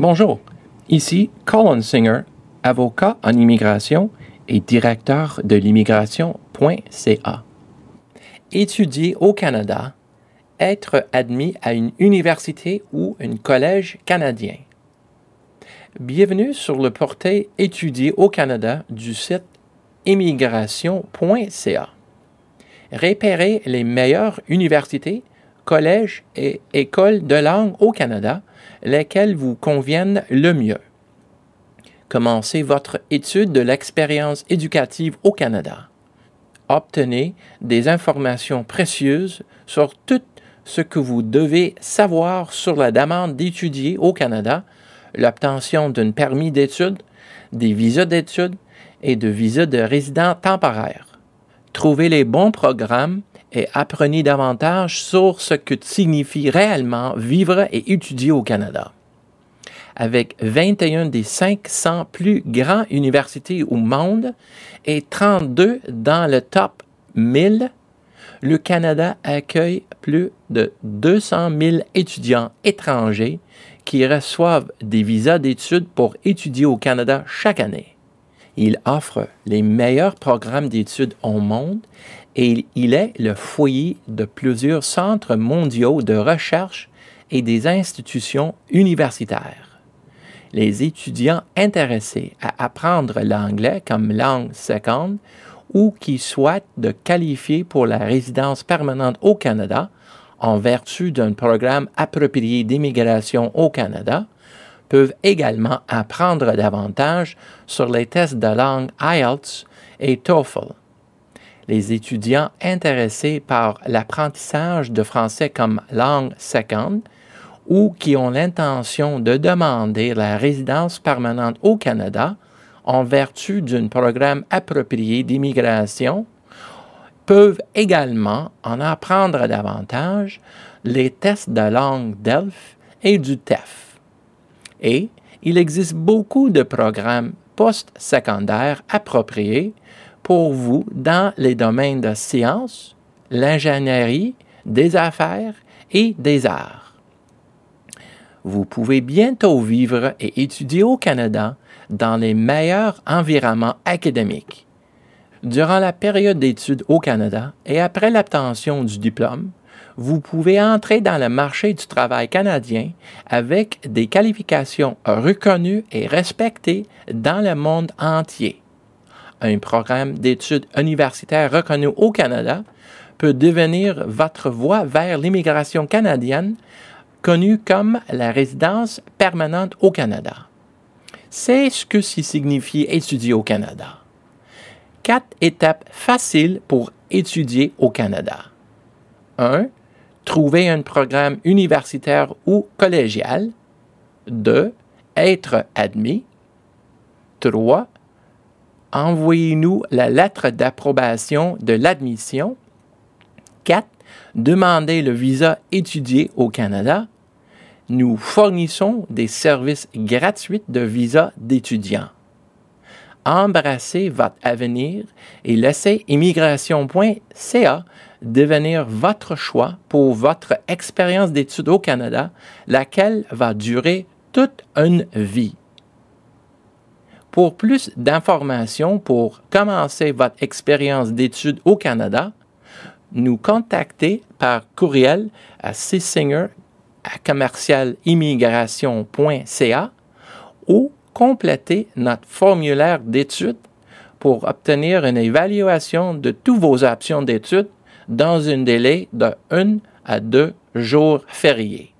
Bonjour, ici Colin Singer, avocat en immigration et directeur de l'immigration.ca. Étudier au Canada, être admis à une université ou un collège canadien. Bienvenue sur le portail Étudier au Canada du site immigration.ca. Répérez les meilleures universités, collèges et écoles de langue au Canada lesquelles vous conviennent le mieux. Commencez votre étude de l'expérience éducative au Canada. Obtenez des informations précieuses sur tout ce que vous devez savoir sur la demande d'étudier au Canada, l'obtention d'un permis d'études, des visas d'études et de visas de résident temporaire. Trouvez les bons programmes et apprenez davantage sur ce que signifie réellement vivre et étudier au Canada. Avec 21 des 500 plus grandes universités au monde et 32 dans le top 1000, le Canada accueille plus de 200 000 étudiants étrangers qui reçoivent des visas d'études pour étudier au Canada chaque année. Il offre les meilleurs programmes d'études au monde et il est le foyer de plusieurs centres mondiaux de recherche et des institutions universitaires. Les étudiants intéressés à apprendre l'anglais comme langue seconde ou qui souhaitent de qualifier pour la résidence permanente au Canada en vertu d'un programme approprié d'immigration au Canada peuvent également apprendre davantage sur les tests de langue IELTS et TOEFL les étudiants intéressés par l'apprentissage de français comme langue seconde ou qui ont l'intention de demander la résidence permanente au Canada en vertu d'un programme approprié d'immigration peuvent également en apprendre davantage les tests de langue DELF et du TEF. Et il existe beaucoup de programmes post-secondaires appropriés pour vous dans les domaines de sciences, l'ingénierie, des affaires et des arts. Vous pouvez bientôt vivre et étudier au Canada dans les meilleurs environnements académiques. Durant la période d'études au Canada et après l'obtention du diplôme, vous pouvez entrer dans le marché du travail canadien avec des qualifications reconnues et respectées dans le monde entier un programme d'études universitaires reconnu au Canada peut devenir votre voie vers l'immigration canadienne, connue comme la résidence permanente au Canada. C'est ce que signifie étudier au Canada. Quatre étapes faciles pour étudier au Canada. 1. Trouver un programme universitaire ou collégial. 2. Être admis. 3 envoyez-nous la lettre d'approbation de l'admission. 4. Demandez le visa étudié au Canada. Nous fournissons des services gratuits de visa d'étudiants. Embrassez votre avenir et laissez immigration.ca devenir votre choix pour votre expérience d'études au Canada, laquelle va durer toute une vie. Pour plus d'informations pour commencer votre expérience d'études au Canada, nous contactez par courriel à csinger à commercialimmigration.ca ou complétez notre formulaire d'études pour obtenir une évaluation de toutes vos options d'études dans un délai de 1 à 2 jours fériés.